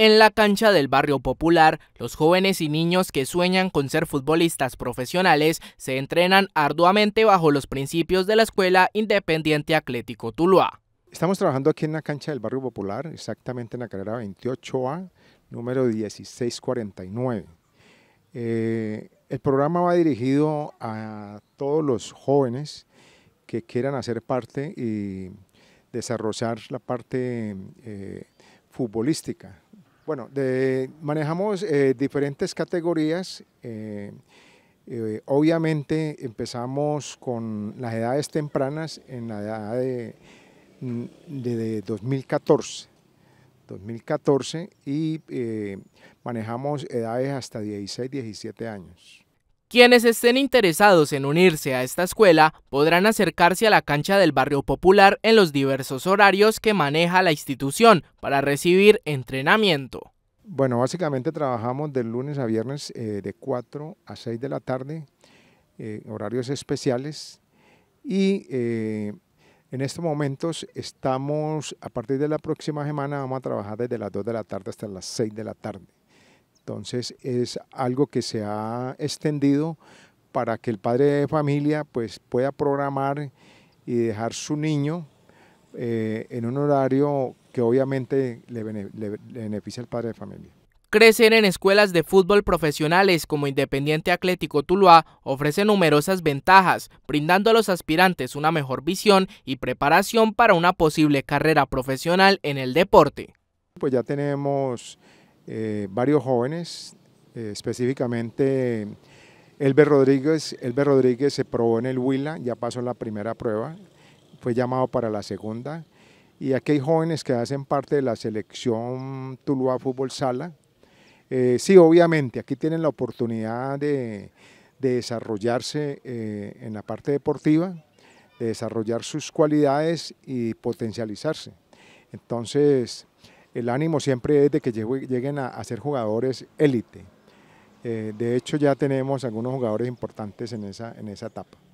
En la cancha del barrio popular, los jóvenes y niños que sueñan con ser futbolistas profesionales se entrenan arduamente bajo los principios de la Escuela Independiente Atlético Tuluá. Estamos trabajando aquí en la cancha del barrio popular, exactamente en la carrera 28A, número 1649. Eh, el programa va dirigido a todos los jóvenes que quieran hacer parte y desarrollar la parte eh, futbolística bueno, manejamos eh, diferentes categorías. Eh, eh, obviamente empezamos con las edades tempranas en la edad de, mm, de 2014. 2014 y manejamos edades hasta 16, 17 años. Quienes estén interesados en unirse a esta escuela podrán acercarse a la cancha del barrio popular en los diversos horarios que maneja la institución para recibir entrenamiento. Bueno, básicamente trabajamos de lunes a viernes eh, de 4 a 6 de la tarde, eh, horarios especiales y eh, en estos momentos estamos, a partir de la próxima semana vamos a trabajar desde las 2 de la tarde hasta las 6 de la tarde. Entonces es algo que se ha extendido para que el padre de familia pues, pueda programar y dejar su niño eh, en un horario que obviamente le, beneficia al padre de familia. Crecer en escuelas de fútbol profesionales como Independiente Atlético Tuluá ofrece numerosas ventajas, brindando a los aspirantes una mejor visión y preparación para una posible carrera profesional en el deporte. Pues ya tenemos eh, varios jóvenes, eh, específicamente Elber Rodríguez. Elber Rodríguez se probó en el Huila, ya pasó la primera prueba, fue llamado para la segunda. Y aquí hay jóvenes que hacen parte de la selección Tuluá Fútbol Sala. Eh, sí, obviamente, aquí tienen la oportunidad de, de desarrollarse en la parte deportiva, de desarrollar sus cualidades y potencializarse. Entonces, el ánimo siempre es de que lleguen a, ser jugadores élite. Eh, de hecho, ya tenemos algunos jugadores importantes en esa, en esa etapa.